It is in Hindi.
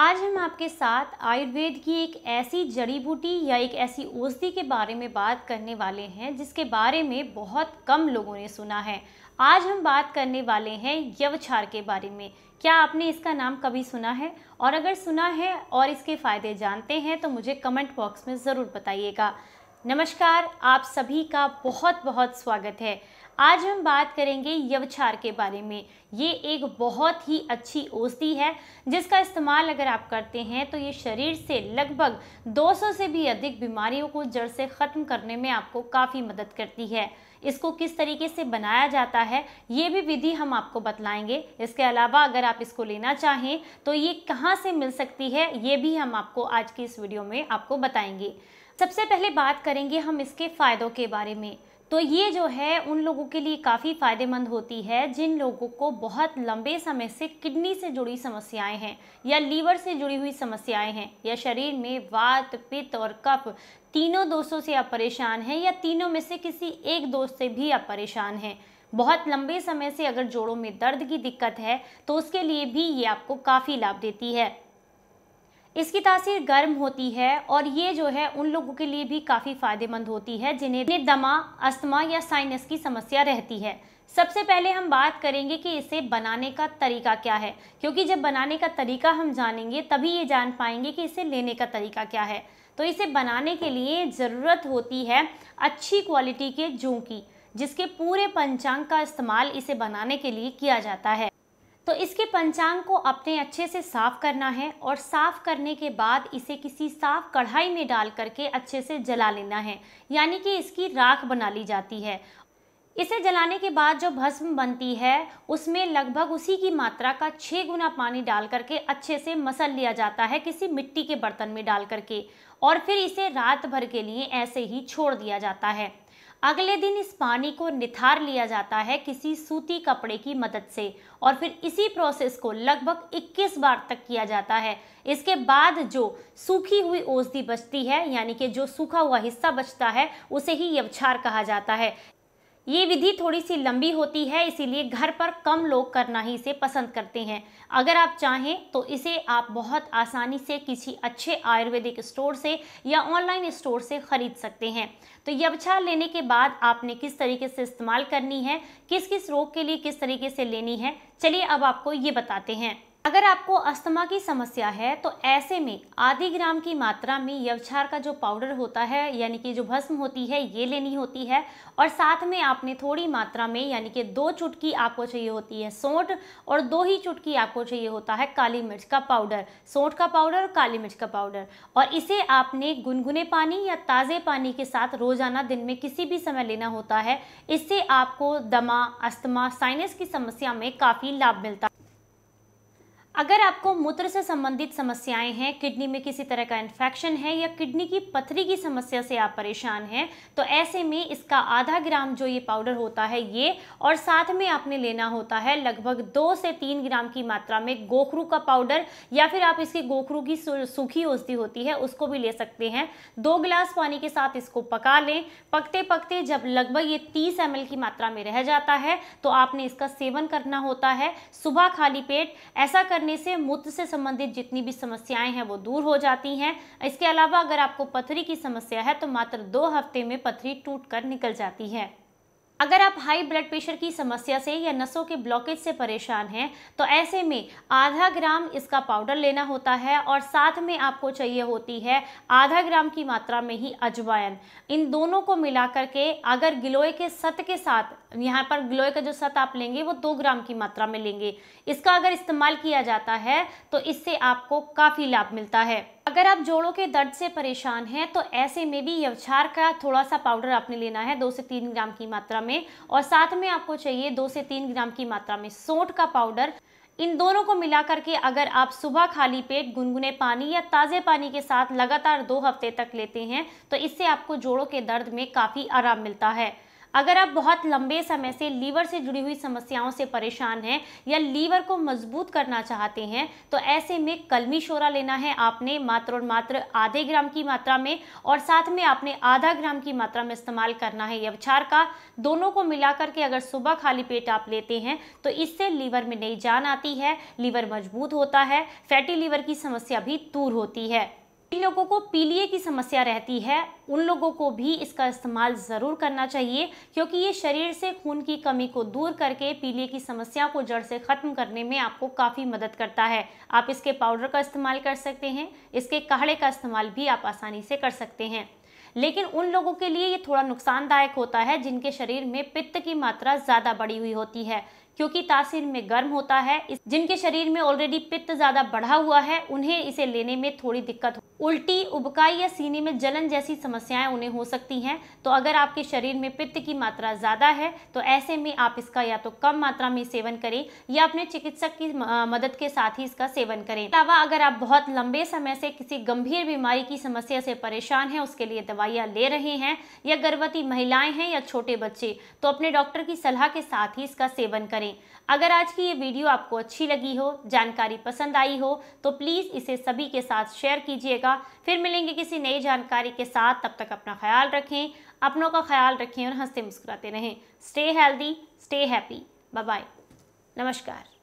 आज हम आपके साथ आयुर्वेद की एक ऐसी जड़ी बूटी या एक ऐसी औषधि के बारे में बात करने वाले हैं जिसके बारे में बहुत कम लोगों ने सुना है आज हम बात करने वाले हैं यवछार के बारे में क्या आपने इसका नाम कभी सुना है और अगर सुना है और इसके फ़ायदे जानते हैं तो मुझे कमेंट बॉक्स में ज़रूर बताइएगा नमस्कार आप सभी का बहुत बहुत स्वागत है आज हम बात करेंगे यवचार के बारे में ये एक बहुत ही अच्छी औषधि है जिसका इस्तेमाल अगर आप करते हैं तो ये शरीर से लगभग 200 से भी अधिक बीमारियों को जड़ से ख़त्म करने में आपको काफ़ी मदद करती है इसको किस तरीके से बनाया जाता है ये भी विधि हम आपको बतलाएंगे इसके अलावा अगर आप इसको लेना चाहें तो ये कहाँ से मिल सकती है ये भी हम आपको आज की इस वीडियो में आपको बताएंगे सबसे पहले बात करेंगे हम इसके फ़ायदों के बारे में तो ये जो है उन लोगों के लिए काफ़ी फ़ायदेमंद होती है जिन लोगों को बहुत लंबे समय से किडनी से जुड़ी समस्याएं हैं या लीवर से जुड़ी हुई समस्याएं हैं या शरीर में वात पित्त और कफ तीनों दोषों से आप परेशान हैं या तीनों में से किसी एक दोस्त से भी आप परेशान हैं बहुत लंबे समय से अगर जोड़ों में दर्द की दिक्कत है तो उसके लिए भी ये आपको काफ़ी लाभ देती है इसकी तासीर गर्म होती है और ये जो है उन लोगों के लिए भी काफ़ी फ़ायदेमंद होती है जिन्हें दमा अस्थमा या साइनस की समस्या रहती है सबसे पहले हम बात करेंगे कि इसे बनाने का तरीका क्या है क्योंकि जब बनाने का तरीका हम जानेंगे तभी ये जान पाएंगे कि इसे लेने का तरीका क्या है तो इसे बनाने के लिए ज़रूरत होती है अच्छी क्वालिटी के जों की जिसके पूरे पंचांग का इस्तेमाल इसे बनाने के लिए किया जाता है तो इसके पंचांग को अपने अच्छे से साफ़ करना है और साफ़ करने के बाद इसे किसी साफ़ कढ़ाई में डाल करके अच्छे से जला लेना है यानी कि इसकी राख बना ली जाती है इसे जलाने के बाद जो भस्म बनती है उसमें लगभग उसी की मात्रा का छः गुना पानी डाल करके अच्छे से मसल लिया जाता है किसी मिट्टी के बर्तन में डाल करके और फिर इसे रात भर के लिए ऐसे ही छोड़ दिया जाता है अगले दिन इस पानी को निथार लिया जाता है किसी सूती कपड़े की मदद से और फिर इसी प्रोसेस को लगभग 21 बार तक किया जाता है इसके बाद जो सूखी हुई औषधि बचती है यानी कि जो सूखा हुआ हिस्सा बचता है उसे ही यवछार कहा जाता है ये विधि थोड़ी सी लंबी होती है इसीलिए घर पर कम लोग करना ही इसे पसंद करते हैं अगर आप चाहें तो इसे आप बहुत आसानी से किसी अच्छे आयुर्वेदिक स्टोर से या ऑनलाइन स्टोर से ख़रीद सकते हैं तो ये अवचार लेने के बाद आपने किस तरीके से इस्तेमाल करनी है किस किस रोग के लिए किस तरीके से लेनी है चलिए अब आपको ये बताते हैं अगर आपको अस्थमा की समस्या है तो ऐसे में आधे ग्राम की मात्रा में यवछार का जो पाउडर होता है यानी कि जो भस्म होती है ये लेनी होती है और साथ में आपने थोड़ी मात्रा में यानी कि दो चुटकी आपको चाहिए होती है सोंठ और दो ही चुटकी आपको चाहिए होता है काली मिर्च का पाउडर सौंठ का पाउडर और काली मिर्च का पाउडर और इसे आपने गुनगुने पानी या ताज़े पानी के साथ रोज़ाना दिन में किसी भी समय लेना होता है इससे आपको दमा अस्थमा साइनस की समस्या में काफ़ी लाभ मिलता है अगर आपको मूत्र से संबंधित समस्याएं हैं किडनी में किसी तरह का इन्फेक्शन है या किडनी की पथरी की समस्या से आप परेशान हैं तो ऐसे में इसका आधा ग्राम जो ये पाउडर होता है ये और साथ में आपने लेना होता है लगभग दो से तीन ग्राम की मात्रा में गोखरू का पाउडर या फिर आप इसकी गोखरू की सूखी औषधि होती है उसको भी ले सकते हैं दो गिलास पानी के साथ इसको पका लें पकते पकते जब लगभग ये तीस एम की मात्रा में रह जाता है तो आपने इसका सेवन करना होता है सुबह खाली पेट ऐसा कर करने से मूत्र से संबंधित जितनी भी समस्याएं हैं वो दूर हो जाती हैं इसके अलावा अगर आपको पथरी की समस्या है तो मात्र दो हफ्ते में पथरी टूट कर निकल जाती है अगर आप हाई ब्लड प्रेशर की समस्या से या नसों के ब्लॉकेज से परेशान हैं तो ऐसे में आधा ग्राम इसका पाउडर लेना होता है और साथ में आपको चाहिए होती है आधा ग्राम की मात्रा में ही अजवायन इन दोनों को मिला करके अगर गिलोय के सत के साथ यहाँ पर ग्लोए का जो सत आप लेंगे वो दो ग्राम की मात्रा में लेंगे इसका अगर इस्तेमाल किया जाता है तो इससे आपको काफ़ी लाभ मिलता है अगर आप जोड़ों के दर्द से परेशान हैं तो ऐसे में भी यवछार का थोड़ा सा पाउडर आपने लेना है दो से तीन ग्राम की मात्रा में और साथ में आपको चाहिए दो से तीन ग्राम की मात्रा में सोट का पाउडर इन दोनों को मिला करके अगर आप सुबह खाली पेट गुनगुने पानी या ताज़े पानी के साथ लगातार दो हफ्ते तक लेते हैं तो इससे आपको जोड़ों के दर्द में काफ़ी आराम मिलता है अगर आप बहुत लंबे समय से लीवर से जुड़ी हुई समस्याओं से परेशान हैं या लीवर को मजबूत करना चाहते हैं तो ऐसे में कलमी शोरा लेना है आपने मात्र और मात्र आधे ग्राम की मात्रा में और साथ में आपने आधा ग्राम की मात्रा में इस्तेमाल करना है यवचार का दोनों को मिलाकर के अगर सुबह खाली पेट आप लेते हैं तो इससे लीवर में नई जान आती है लीवर मजबूत होता है फैटी लीवर की समस्या भी दूर होती है जिन लोगों को पीलिए की समस्या रहती है उन लोगों को भी इसका इस्तेमाल ज़रूर करना चाहिए क्योंकि ये शरीर से खून की कमी को दूर करके पीलिए की समस्या को जड़ से ख़त्म करने में आपको काफ़ी मदद करता है आप इसके पाउडर का इस्तेमाल कर सकते हैं इसके काढ़े का इस्तेमाल भी आप आसानी से कर सकते हैं लेकिन उन लोगों के लिए ये थोड़ा नुकसानदायक होता है जिनके शरीर में पित्त की मात्रा ज़्यादा बढ़ी हुई होती है क्योंकि तासीर में गर्म होता है जिनके शरीर में ऑलरेडी पित्त ज़्यादा बढ़ा हुआ है उन्हें इसे लेने में थोड़ी दिक्कत हो उल्टी उबकाई या सीने में जलन जैसी समस्याएं उन्हें हो सकती हैं तो अगर आपके शरीर में पित्त की मात्रा ज़्यादा है तो ऐसे में आप इसका या तो कम मात्रा में सेवन करें या अपने चिकित्सक की मदद के साथ ही इसका सेवन करें अलावा अगर आप बहुत लंबे समय से किसी गंभीर बीमारी की समस्या से परेशान हैं उसके लिए दवाइयाँ ले रहे हैं या गर्भवती महिलाएं हैं या छोटे बच्चे तो अपने डॉक्टर की सलाह के साथ ही इसका सेवन करें करें अगर आज की ये वीडियो आपको अच्छी लगी हो जानकारी पसंद आई हो तो प्लीज़ इसे सभी के साथ शेयर कीजिएगा फिर मिलेंगे किसी नई जानकारी के साथ तब तक अपना ख्याल रखें अपनों का ख्याल रखें और हंसते मुस्कुराते रहें stay healthy stay happy bye नमस्कार